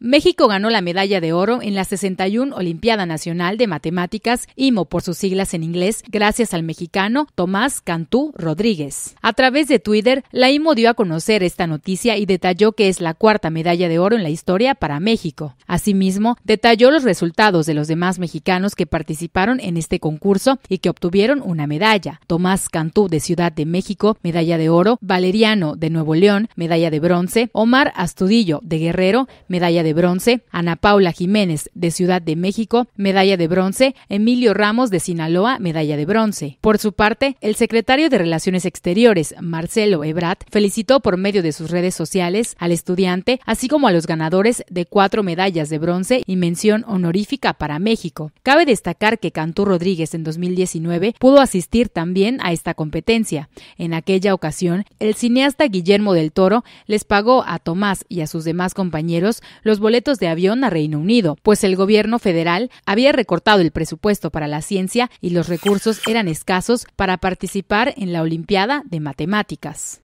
México ganó la medalla de oro en la 61 Olimpiada Nacional de Matemáticas, IMO por sus siglas en inglés, gracias al mexicano Tomás Cantú Rodríguez. A través de Twitter, la IMO dio a conocer esta noticia y detalló que es la cuarta medalla de oro en la historia para México. Asimismo, detalló los resultados de los demás mexicanos que participaron en este concurso y que obtuvieron una medalla. Tomás Cantú de Ciudad de México, medalla de oro, Valeriano de Nuevo León, medalla de bronce, Omar Astudillo de Guerrero, medalla de de bronce, Ana Paula Jiménez de Ciudad de México, medalla de bronce, Emilio Ramos de Sinaloa, medalla de bronce. Por su parte, el secretario de Relaciones Exteriores, Marcelo Ebrat, felicitó por medio de sus redes sociales al estudiante, así como a los ganadores de cuatro medallas de bronce y mención honorífica para México. Cabe destacar que Cantú Rodríguez en 2019 pudo asistir también a esta competencia. En aquella ocasión, el cineasta Guillermo del Toro les pagó a Tomás y a sus demás compañeros los boletos de avión a Reino Unido, pues el gobierno federal había recortado el presupuesto para la ciencia y los recursos eran escasos para participar en la Olimpiada de Matemáticas.